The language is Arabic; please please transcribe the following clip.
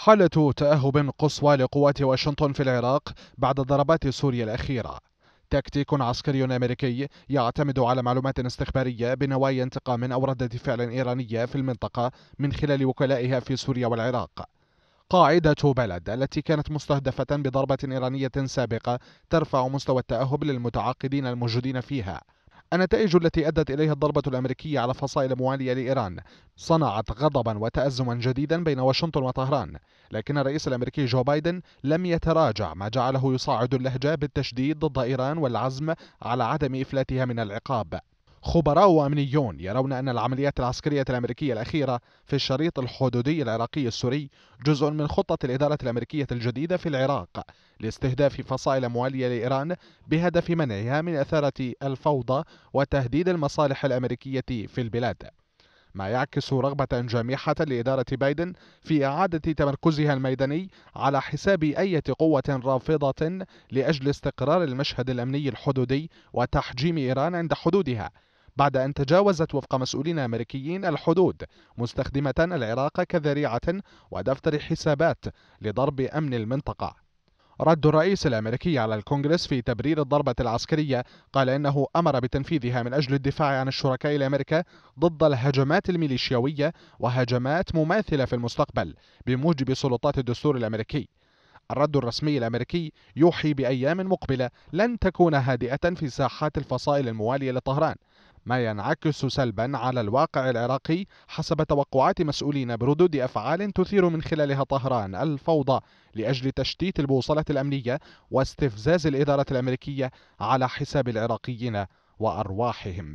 حالة تأهب قصوى لقوات واشنطن في العراق بعد ضربات سوريا الأخيرة تكتيك عسكري أمريكي يعتمد على معلومات استخبارية بنوايا انتقام أو ردة فعل إيرانية في المنطقة من خلال وكلائها في سوريا والعراق قاعدة بلد التي كانت مستهدفة بضربة إيرانية سابقة ترفع مستوى التأهب للمتعاقدين الموجودين فيها النتائج التي أدت إليها الضربة الأمريكية على فصائل موالية لإيران صنعت غضبا وتأزما جديدا بين واشنطن وطهران لكن الرئيس الأمريكي جو بايدن لم يتراجع ما جعله يصعد اللهجة بالتشديد ضد إيران والعزم على عدم إفلاتها من العقاب خبراء وأمنيون يرون أن العمليات العسكرية الأمريكية الأخيرة في الشريط الحدودي العراقي السوري جزء من خطة الإدارة الأمريكية الجديدة في العراق لاستهداف فصائل موالية لإيران بهدف منعها من أثارة الفوضى وتهديد المصالح الأمريكية في البلاد ما يعكس رغبة جامحة لإدارة بايدن في إعادة تمركزها الميداني على حساب أي قوة رافضة لأجل استقرار المشهد الأمني الحدودي وتحجيم إيران عند حدودها بعد أن تجاوزت وفق مسؤولين أمريكيين الحدود مستخدمة العراق كذريعة ودفتر حسابات لضرب أمن المنطقة رد الرئيس الامريكي على الكونغرس في تبرير الضربه العسكريه قال انه امر بتنفيذها من اجل الدفاع عن الشركاء الامريكا ضد الهجمات الميليشياويه وهجمات مماثله في المستقبل بموجب سلطات الدستور الامريكي الرد الرسمي الامريكي يوحي بايام مقبله لن تكون هادئه في ساحات الفصائل المواليه لطهران ما ينعكس سلبا على الواقع العراقي حسب توقعات مسؤولين بردود أفعال تثير من خلالها طهران الفوضى لأجل تشتيت البوصلة الأمنية واستفزاز الإدارة الأمريكية على حساب العراقيين وأرواحهم